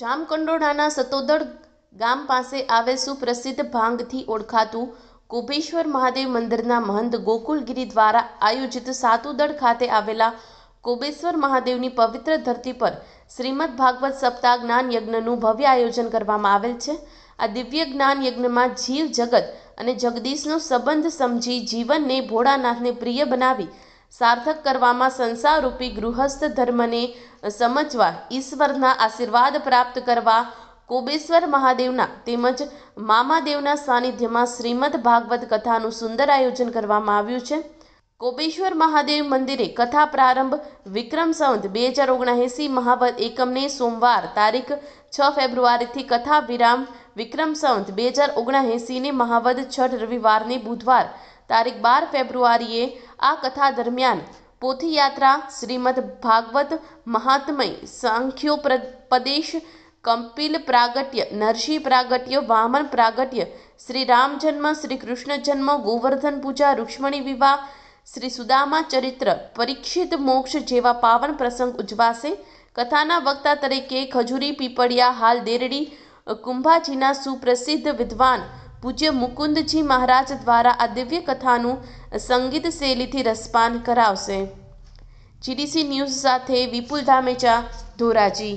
જામકંડોળાના સતોદડ ગામ પાસે આવે સુપ્રસિદ્ધ ભાંગથી ઓળખાતું કોપેશ્વર મહાદેવ મંદિરના મહંત ગોકુલગીરી દ્વારા આયોજિત સાતુદળ ખાતે આવેલા કોબેશ્વર મહાદેવની પવિત્ર ધરતી પર શ્રીમદ ભાગવત સપ્તાહ જ્ઞાન યજ્ઞનું ભવ્ય આયોજન કરવામાં આવેલ છે આ દિવ્ય જ્ઞાન યજ્ઞમાં જીવ જગત અને જગદીશનો સંબંધ સમજી જીવનને ભોળાનાથને પ્રિય બનાવી સાર્થક કરવામાં સંસારરૂપી ગૃહસ્થ ધર્મને સમજવા ઈશ્વરના આશીર્વાદ પ્રાપ્ત કરવા કોબેશ્વર મહાદેવના તેમજ મામાદેવના સાનિધ્યમાં શ્રીમદ ભાગવત કથાનું સુંદર આયોજન કરવામાં આવ્યું છે કોબેશ્વર મહાદેવ મંદિરે કથા પ્રારંભ વિક્રમ સંવત બે હજાર ઓગણએંસી મહાવત એકમને સોમવાર તારીખ છ ફેબ્રુઆરીથી કથા વિરામ વિક્રમ સંવત બે હજાર ઓગણએંસીને મહાવદ છઠ રવિવારને બુધવાર તારીખ બાર ફેબ્રુઆરીએ આ કથા દરમિયાન પોથીયાત્રા શ્રીમદ ભાગવત મહાત્મય સાંખ્યોપદેશ કંપિલ પ્રાગટ્ય નરસિંહ પ્રાગટ્ય વામન પ્રાગટ્ય શ્રી રામ જન્મ શ્રી કૃષ્ણ જન્મ ગોવર્ધન પૂજા રૂક્ષ્મણી વિવાહ શ્રી સુદામા ચરિત્ર પરીક્ષિત મોક્ષ જેવા પાવન પ્રસંગ ઉજવાશે કથાના વક્તા તરીકે ખજૂરી પીપળિયા હાલ દેરડી કુંભાજીના સુપ્રસિદ્ધ વિદ્વાન પૂજ્ય મુકુંદજી મહારાજ દ્વારા આ દિવ્ય કથાનું સંગીત શૈલીથી રસપાન કરાવશે જીડીસી ન્યૂઝ સાથે વિપુલ ધામેચા ધોરાજી